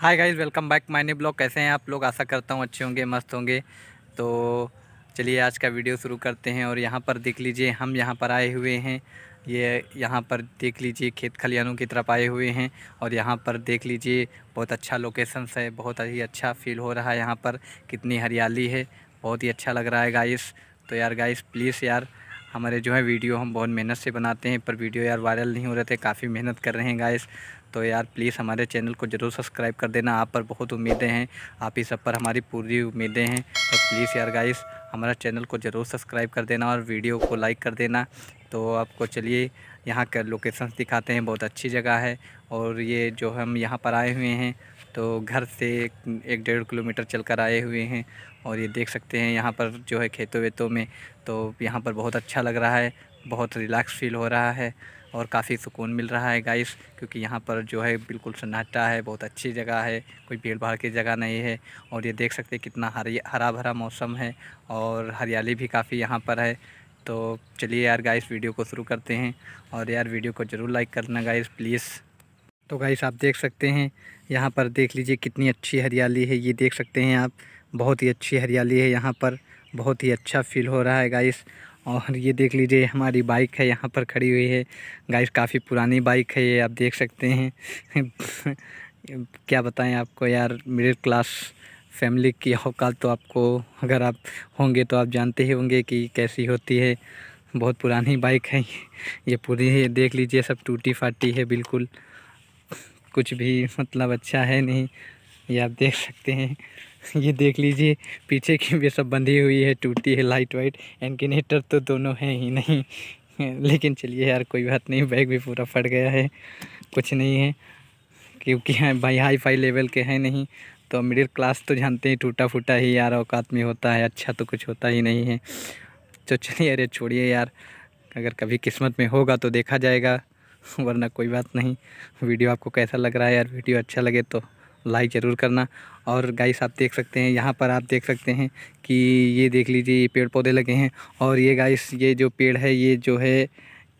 हाय guys welcome back माइने blog कैसे हैं आप लोग आशा करता हूँ अच्छे होंगे मस्त होंगे तो चलिए आज का वीडियो शुरू करते हैं और यहाँ पर देख लीजिए हम यहाँ पर आए हुए हैं ये यहाँ पर देख लीजिए खेत खलियानों की तरफ आए हुए हैं और यहाँ पर देख लीजिए बहुत अच्छा लोकेशंस है बहुत ही अच्छा फील हो रहा है यहाँ पर कितनी हरियाली है बहुत ही अच्छा लग रहा है गाइस तो यार गाइस प्लीज़ यार हमारे जो है वीडियो हम बहुत मेहनत से बनाते हैं पर वीडियो यार वायरल नहीं हो रहे थे काफ़ी मेहनत कर रहे हैं गाइस तो यार प्लीज़ हमारे चैनल को ज़रूर सब्सक्राइब कर देना आप पर बहुत उम्मीदें हैं आप ही सब पर हमारी पूरी उम्मीदें हैं तो प्लीज़ यार गाइस हमारा चैनल को ज़रूर सब्सक्राइब कर देना और वीडियो को लाइक कर देना तो आपको चलिए यहाँ का लोकेशंस दिखाते हैं बहुत अच्छी जगह है और ये जो हम यहाँ पर आए हुए हैं तो घर से एक डेढ़ किलोमीटर चल कर आए हुए हैं और ये देख सकते हैं यहाँ पर जो है खेतों वेतों में तो यहाँ पर बहुत अच्छा लग रहा है बहुत रिलैक्स फील हो रहा है और काफ़ी सुकून मिल रहा है गाइस क्योंकि यहाँ पर जो है बिल्कुल सन्नाटा है बहुत अच्छी जगह है कोई भीड़ भाड़ की जगह नहीं है और ये देख सकते हैं कितना हरी हरा भरा मौसम है और हरियाली भी काफ़ी यहाँ पर है तो चलिए यार गाइस वीडियो को शुरू करते हैं और यार वीडियो को ज़रूर लाइक करना गाइस प्लीज़ तो गाइस आप देख सकते हैं यहाँ पर देख लीजिए कितनी अच्छी हरियाली है ये देख सकते हैं आप बहुत ही अच्छी हरियाली है यहाँ पर बहुत ही अच्छा फील हो रहा है गाइस और ये देख लीजिए हमारी बाइक है यहाँ पर खड़ी हुई है गाइस काफ़ी पुरानी बाइक है ये आप देख सकते हैं क्या बताएं आपको यार मिडिल क्लास फैमिली की औकात तो आपको अगर आप होंगे तो आप जानते ही होंगे कि कैसी होती है बहुत पुरानी बाइक है ये पूरी है देख लीजिए सब टूटी फाटी है बिल्कुल कुछ भी मतलब अच्छा है नहीं ये आप देख सकते हैं ये देख लीजिए पीछे की भी सब बंधी हुई है टूटी है लाइट वाइट एंकिनेटर तो दोनों हैं ही नहीं लेकिन चलिए यार कोई बात नहीं बैग भी पूरा फट गया है कुछ नहीं है क्योंकि हाँ, भाई हाई फाई लेवल के हैं नहीं तो मिडिल क्लास तो जानते हैं टूटा फूटा ही यार औकात में होता है अच्छा तो कुछ होता ही नहीं है तो चलिए अरे छोड़िए यार अगर कभी किस्मत में होगा तो देखा जाएगा वरना कोई बात नहीं वीडियो आपको कैसा लग रहा है यार वीडियो अच्छा लगे तो लाइक ज़रूर करना और गाइस आप देख सकते हैं यहाँ पर आप देख सकते हैं कि ये देख लीजिए ये पेड़ पौधे लगे हैं और ये गाइस ये जो पेड़ है ये जो है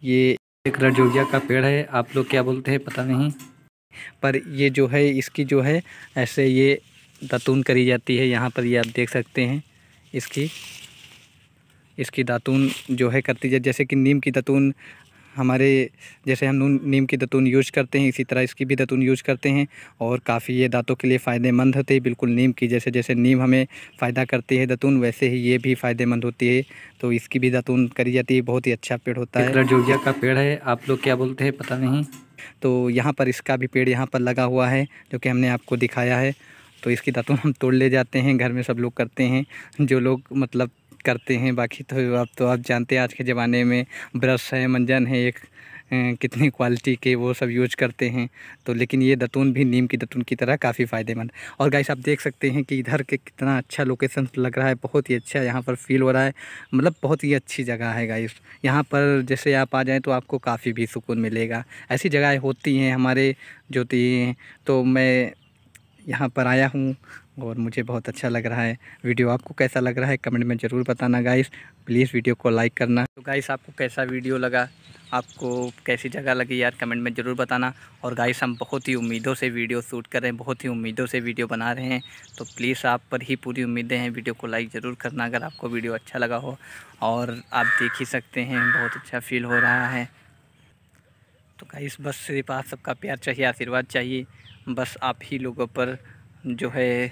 ये एक रजोगिया का पेड़ है आप लोग क्या बोलते हैं पता नहीं पर ये जो है इसकी जो है ऐसे ये दातून करी जाती है यहाँ पर ये आप देख सकते हैं इसकी इसकी दातून जो है करती जाती जैसे कि नीम की दातून हमारे जैसे हम नून नीम की दतून यूज करते हैं इसी तरह इसकी भी दतून यूज करते हैं और काफ़ी ये दांतों के लिए फ़ायदेमंद होते हैं बिल्कुल नीम की जैसे जैसे नीम हमें फ़ायदा करती है दतून वैसे ही ये भी फ़ायदेमंद होती है तो इसकी भी दतून करी जाती है बहुत ही अच्छा पेड़ होता है रजोगिया का पेड़ है आप लोग क्या बोलते हैं पता नहीं तो यहाँ पर इसका भी पेड़ यहाँ पर लगा हुआ है जो कि हमने आपको दिखाया है तो इसकी दातुन हम तोड़ ले जाते हैं घर में सब लोग करते हैं जो लोग मतलब करते हैं बाकी तो आप तो आप जानते हैं आज के ज़माने में ब्रश है मंजन है एक कितनी क्वालिटी के वो सब यूज करते हैं तो लेकिन ये दतून भी नीम की दतून की तरह काफ़ी फ़ायदेमंद और गाइस आप देख सकते हैं कि इधर के कितना अच्छा लोकेशन लग रहा है बहुत ही अच्छा यहाँ पर फील हो रहा है मतलब बहुत ही अच्छी जगह है गाइस यहाँ पर जैसे आप आ जाएँ तो आपको काफ़ी भी सुकून मिलेगा ऐसी जगह होती हैं हमारे जो तो मैं यहाँ पर आया हूँ और मुझे बहुत अच्छा लग रहा है वीडियो आपको कैसा लग रहा है कमेंट में ज़रूर बताना गाइस प्लीज़ वीडियो को लाइक करना तो गाइस आपको कैसा वीडियो लगा आपको कैसी जगह लगी यार कमेंट में ज़रूर बताना और गाइस हम बहुत ही उम्मीदों से वीडियो शूट कर रहे हैं बहुत ही उम्मीदों से वीडियो बना रहे हैं तो प्लीज़ आप पर ही पूरी उम्मीदें हैं वीडियो को लाइक ज़रूर करना अगर आपको वीडियो अच्छा लगा हो और आप देख ही सकते हैं बहुत अच्छा फील हो रहा है तो गाइस बस सिर्फ आप सबका प्यार चाहिए आशीर्वाद चाहिए बस आप ही लोगों पर जो है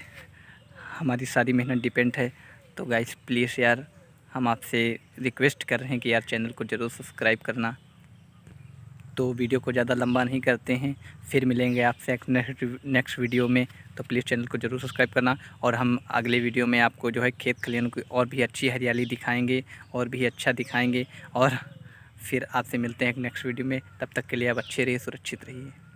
हमारी सारी मेहनत डिपेंड है तो गाइस प्लीज़ यार हम आपसे रिक्वेस्ट कर रहे हैं कि यार चैनल को ज़रूर सब्सक्राइब करना तो वीडियो को ज़्यादा लंबा नहीं करते हैं फिर मिलेंगे आपसे नेक्स्ट नेक्स्ट वीडियो में तो प्लीज़ चैनल को ज़रूर सब्सक्राइब करना और हम अगले वीडियो में आपको जो है खेत खलियन की और भी अच्छी हरियाली दिखाएंगे और भी अच्छा दिखाएंगे और फिर आपसे मिलते हैं नेक्स्ट वीडियो में तब तक के लिए आप अच्छे रहिए सुरक्षित रहिए